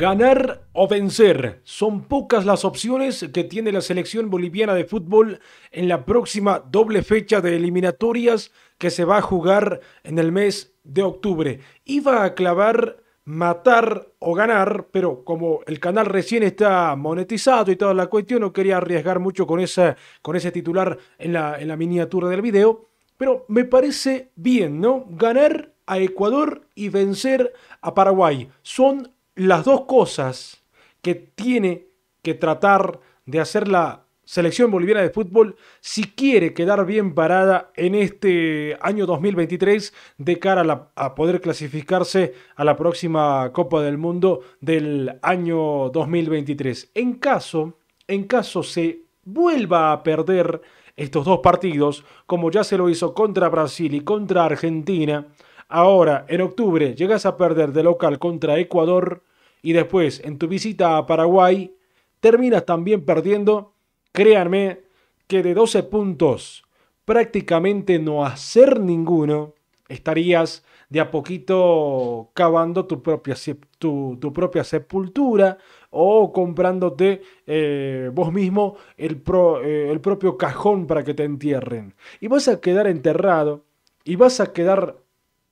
Ganar o vencer. Son pocas las opciones que tiene la selección boliviana de fútbol en la próxima doble fecha de eliminatorias que se va a jugar en el mes de octubre. Iba a clavar matar o ganar, pero como el canal recién está monetizado y toda la cuestión, no quería arriesgar mucho con, esa, con ese titular en la, en la miniatura del video. Pero me parece bien, ¿no? Ganar a Ecuador y vencer a Paraguay. Son las dos cosas que tiene que tratar de hacer la selección boliviana de fútbol si quiere quedar bien parada en este año 2023 de cara a, poder clasificarse a la próxima Copa del Mundo del año 2023. En caso, en caso se vuelva a perder estos dos partidos, como ya se lo hizo contra Brasil y contra Argentina, Ahora, en octubre, llegas a perder de local contra Ecuador y después, en tu visita a Paraguay, terminas también perdiendo. Créanme que de 12 puntos, prácticamente no hacer ninguno, estarías de a poquito cavando tu propia, tu, propia sepultura o comprándote eh, vos mismo el, eh, el propio cajón para que te entierren. Y vas a quedar enterrado y vas a quedar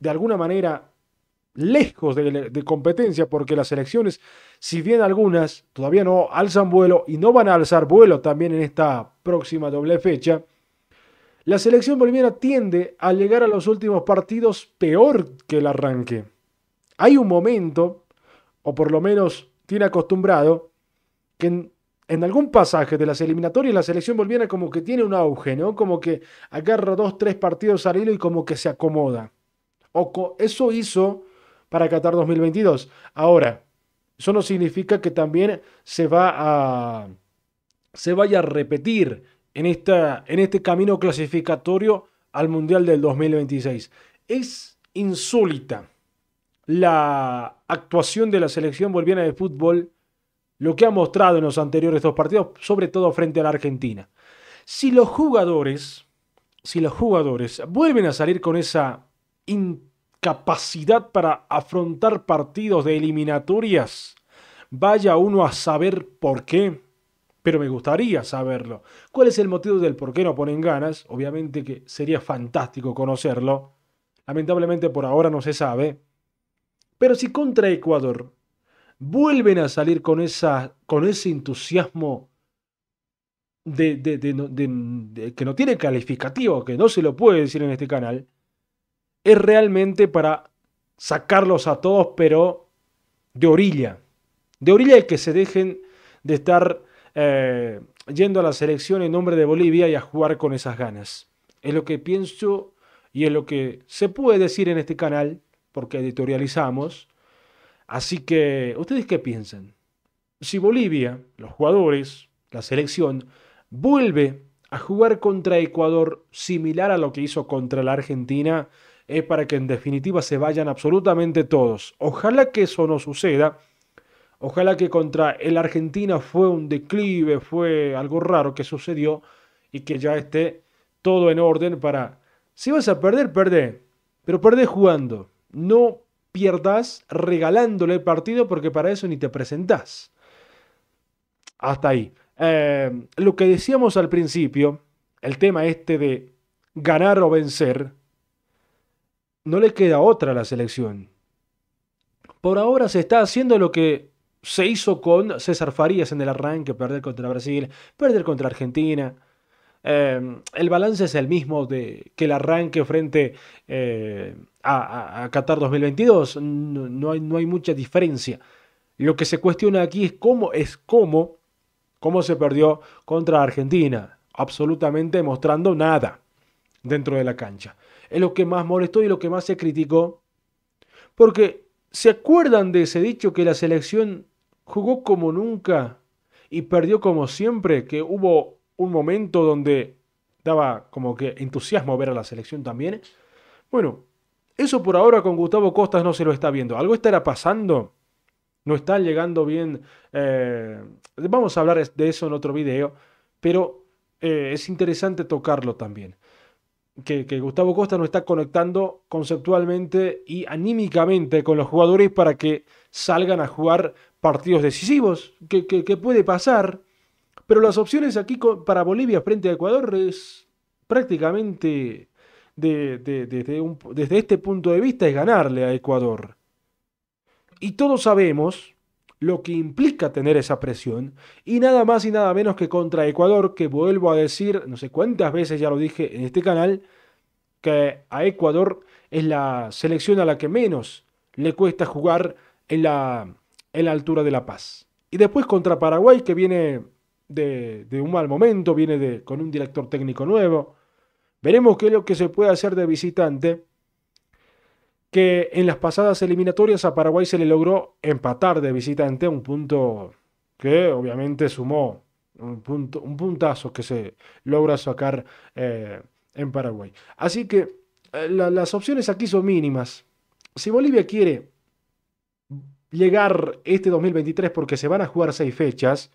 de alguna manera lejos de, competencia porque las elecciones, si bien algunas todavía no alzan vuelo y no van a alzar vuelo también en esta próxima doble fecha, la selección boliviana tiende a llegar a los últimos partidos peor que el arranque. Hay un momento, o por lo menos tiene acostumbrado, que en, algún pasaje de las eliminatorias la selección boliviana como que tiene un auge, ¿no? Como que agarra dos, tres partidos al hilo y como que se acomoda eso hizo para Qatar 2022. Ahora, eso no significa que también se va a se vaya a repetir en, esta, en este camino clasificatorio al Mundial del 2026. Es insólita la actuación de la selección boliviana de fútbol, lo que ha mostrado en los anteriores dos partidos, sobre todo frente a la Argentina. Si los jugadores, si los jugadores vuelven a salir con esa capacidad para afrontar partidos de eliminatorias. Vaya uno a saber por qué. Pero me gustaría saberlo. ¿Cuál es el motivo del por qué no ponen ganas? Obviamente que sería fantástico conocerlo. Lamentablemente por ahora no se sabe. Pero si contra Ecuador vuelven a salir con, esa, con ese entusiasmo de, de, que no tiene calificativo, que no se lo puede decir en este canal, es realmente para sacarlos a todos, pero de orilla. De orilla y que se dejen de estar eh, yendo a la selección en nombre de Bolivia y a jugar con esas ganas. Es lo que pienso y es lo que se puede decir en este canal, porque editorializamos. Así que, ¿ustedes qué piensan? Si Bolivia, los jugadores, la selección, vuelve a jugar contra Ecuador similar a lo que hizo contra la Argentina es para que en definitiva se vayan absolutamente todos. Ojalá que eso no suceda. Ojalá que contra el Argentina fue un declive, fue algo raro que sucedió y que ya esté todo en orden para... Si vas a perder, perdé. Pero perdé jugando. No pierdas regalándole el partido porque para eso ni te presentás. Hasta ahí. Eh, lo que decíamos al principio, el tema este de ganar o vencer, no le queda otra a la selección. Por ahora se está haciendo lo que se hizo con César Farías en el arranque, perder contra Brasil, perder contra Argentina. Em, el balance es el mismo de que el arranque frente eh, a, Qatar 2022. No, hay, no, hay, mucha diferencia. Lo que se cuestiona aquí es cómo es cómo se perdió contra Argentina. Absolutamente mostrando nada dentro de la cancha es lo que más molestó y lo que más se criticó. Porque, ¿se acuerdan de ese dicho que la selección jugó como nunca y perdió como siempre? Que hubo un momento donde daba como que entusiasmo ver a la selección también. Bueno, eso por ahora con Gustavo Costas no se lo está viendo. Algo estará pasando. No está llegando bien. Eh, vamos a hablar de eso en otro video. Pero eh, es interesante tocarlo también que, Gustavo Costa no está conectando conceptualmente y anímicamente con los jugadores para que salgan a jugar partidos decisivos, que, puede pasar. Pero las opciones aquí para Bolivia frente a Ecuador es prácticamente desde, desde este punto de vista es ganarle a Ecuador. Y todos sabemos lo que implica tener esa presión, y nada más y nada menos que contra Ecuador, que vuelvo a decir, no sé cuántas veces ya lo dije en este canal, que a Ecuador es la selección a la que menos le cuesta jugar en la, en la altura de La Paz. Y después contra Paraguay, que viene de, un mal momento, viene de, con un director técnico nuevo. Veremos qué es lo que se puede hacer de visitante que en las pasadas eliminatorias a Paraguay se le logró empatar de visita ante un punto que obviamente sumó un, punto, un puntazo que se logra sacar eh, en Paraguay. Así que eh, las opciones aquí son mínimas. Si Bolivia quiere llegar este 2023 porque se van a jugar seis fechas,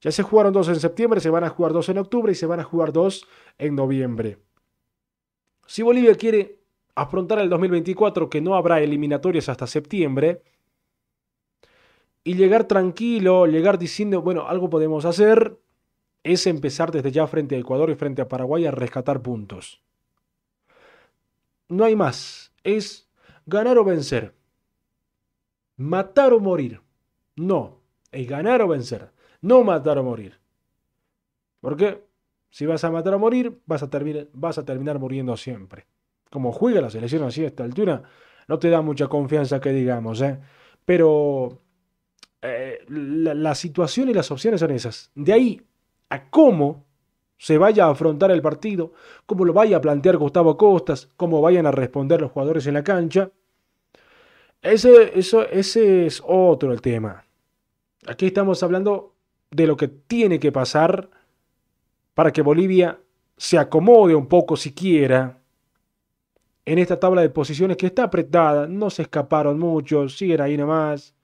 ya se jugaron dos en septiembre, se van a jugar dos en octubre y se van a jugar dos en noviembre. Si Bolivia quiere afrontar el 2024 que no habrá eliminatorias hasta septiembre y llegar tranquilo, llegar diciendo, bueno, algo podemos hacer, es empezar desde ya frente a Ecuador y frente a Paraguay a rescatar puntos. No hay más, es ganar o vencer, matar o morir. No, es ganar o vencer, no matar o morir. Porque si vas a matar o morir, vas a, terminar, vas a terminar muriendo siempre como juega la selección así a esta altura, no te da mucha confianza que digamos, ¿eh? Pero eh, la, situación y las opciones son esas. De ahí a cómo se vaya a afrontar el partido, cómo lo vaya a plantear Gustavo Costas, cómo vayan a responder los jugadores en la cancha. Ese, eso, ese es otro el tema. Aquí estamos hablando de lo que tiene que pasar para que Bolivia se acomode un poco siquiera en esta tabla de posiciones que está apretada. No se escaparon muchos siguen ahí nomás.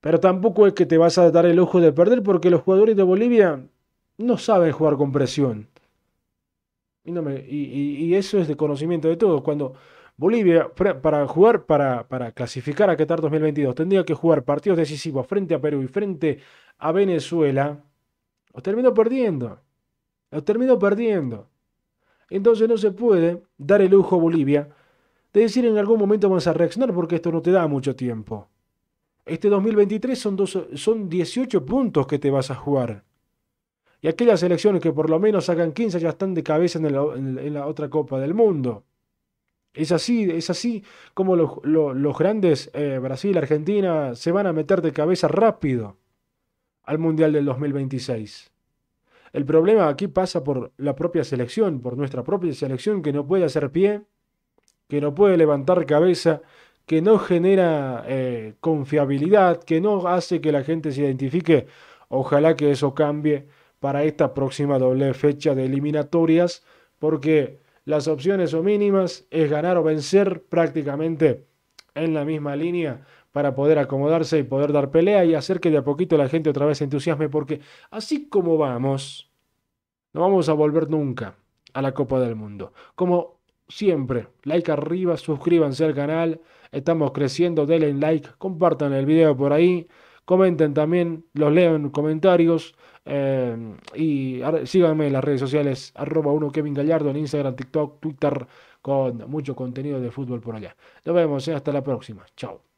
Pero tampoco es que te vas a dar el ojo de perder porque los jugadores de Bolivia no saben jugar con presión. Y, eso es de conocimiento de todos. Cuando Bolivia, para jugar, para, para clasificar a Qatar 2022, tendría que jugar partidos decisivos frente a Perú y frente a Venezuela, los terminó perdiendo. Los terminó perdiendo. Entonces no se puede dar el lujo a Bolivia de decir en algún momento vamos a reaccionar porque esto no te da mucho tiempo. Este 2023 son, dos, son 18 puntos que te vas a jugar. Y aquellas elecciones que por lo menos sacan 15 ya están de cabeza en, la otra Copa del Mundo. Es así, es así como los, grandes eh, Brasil, Argentina se van a meter de cabeza rápido al Mundial del 2026. El problema aquí pasa por la propia selección, por nuestra propia selección que no puede hacer pie, que no puede levantar cabeza, que no genera eh, confiabilidad, que no hace que la gente se identifique. Ojalá que eso cambie para esta próxima doble fecha de eliminatorias, porque las opciones son mínimas, es ganar o vencer prácticamente en la misma línea para poder acomodarse y poder dar pelea y hacer que de a poquito la gente otra vez se entusiasme, porque así como vamos, no vamos a volver nunca a la Copa del Mundo. Como siempre, like arriba, suscríbanse al canal, estamos creciendo, denle like, compartan el video por ahí, comenten también, los leo en comentarios. Eh, y síganme en las redes sociales, arroba uno Kevin Gallardo en Instagram, TikTok, Twitter, con mucho contenido de fútbol por allá. Nos vemos, eh, hasta la próxima. Chao.